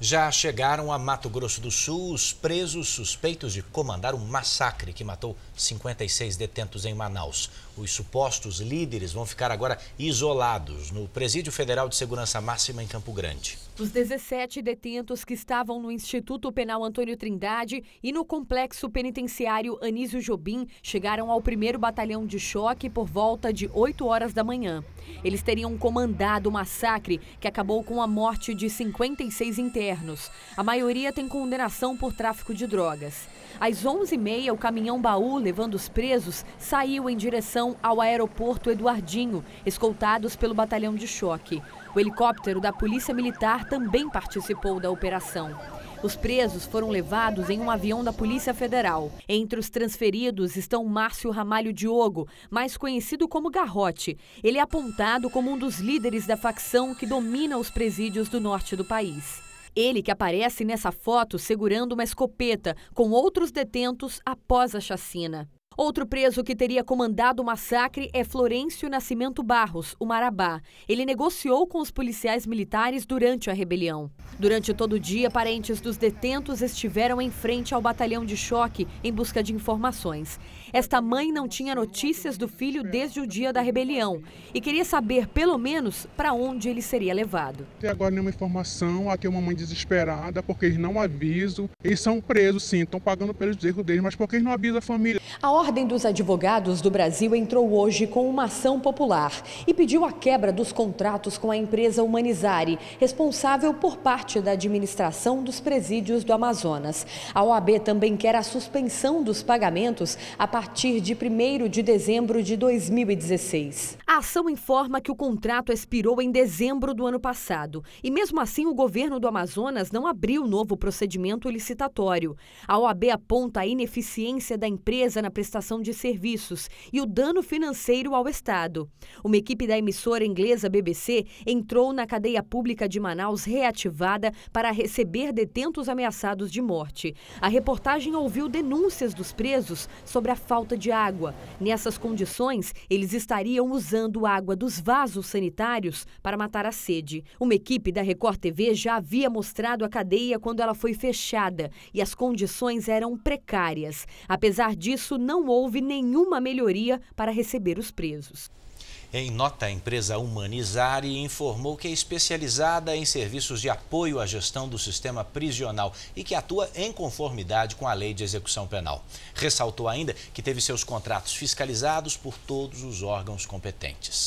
Já chegaram a Mato Grosso do Sul os presos suspeitos de comandar um massacre que matou 56 detentos em Manaus. Os supostos líderes vão ficar agora isolados no Presídio Federal de Segurança Máxima em Campo Grande. Os 17 detentos que estavam no Instituto Penal Antônio Trindade e no Complexo Penitenciário Anísio Jobim chegaram ao primeiro batalhão de choque por volta de 8 horas da manhã. Eles teriam comandado o massacre que acabou com a morte de 56 internos internos. A maioria tem condenação por tráfico de drogas. Às 11h30, o caminhão baú levando os presos saiu em direção ao aeroporto Eduardinho, escoltados pelo batalhão de choque. O helicóptero da Polícia Militar também participou da operação. Os presos foram levados em um avião da Polícia Federal. Entre os transferidos estão Márcio Ramalho Diogo, mais conhecido como Garrote. Ele é apontado como um dos líderes da facção que domina os presídios do norte do país. Ele que aparece nessa foto segurando uma escopeta com outros detentos após a chacina. Outro preso que teria comandado o massacre é Florencio Nascimento Barros, o Marabá. Ele negociou com os policiais militares durante a rebelião. Durante todo o dia, parentes dos detentos estiveram em frente ao batalhão de choque em busca de informações. Esta mãe não tinha notícias do filho desde o dia da rebelião e queria saber, pelo menos, para onde ele seria levado. Até agora nenhuma informação, aqui é uma mãe desesperada porque eles não avisam. Eles são presos, sim, estão pagando pelos erros deles, mas porque eles não avisam a família. A Ordem dos Advogados do Brasil entrou hoje com uma ação popular e pediu a quebra dos contratos com a empresa Humanizare, responsável por parte da administração dos presídios do Amazonas. A OAB também quer a suspensão dos pagamentos a partir de 1 de dezembro de 2016. A ação informa que o contrato expirou em dezembro do ano passado e, mesmo assim, o governo do Amazonas não abriu novo procedimento licitatório. A OAB aponta a ineficiência da empresa na na prestação de serviços e o dano financeiro ao Estado. Uma equipe da emissora inglesa BBC entrou na cadeia pública de Manaus reativada para receber detentos ameaçados de morte. A reportagem ouviu denúncias dos presos sobre a falta de água. Nessas condições, eles estariam usando água dos vasos sanitários para matar a sede. Uma equipe da Record TV já havia mostrado a cadeia quando ela foi fechada e as condições eram precárias. Apesar disso, não houve nenhuma melhoria para receber os presos. Em nota, a empresa Humanizare informou que é especializada em serviços de apoio à gestão do sistema prisional e que atua em conformidade com a lei de execução penal. Ressaltou ainda que teve seus contratos fiscalizados por todos os órgãos competentes.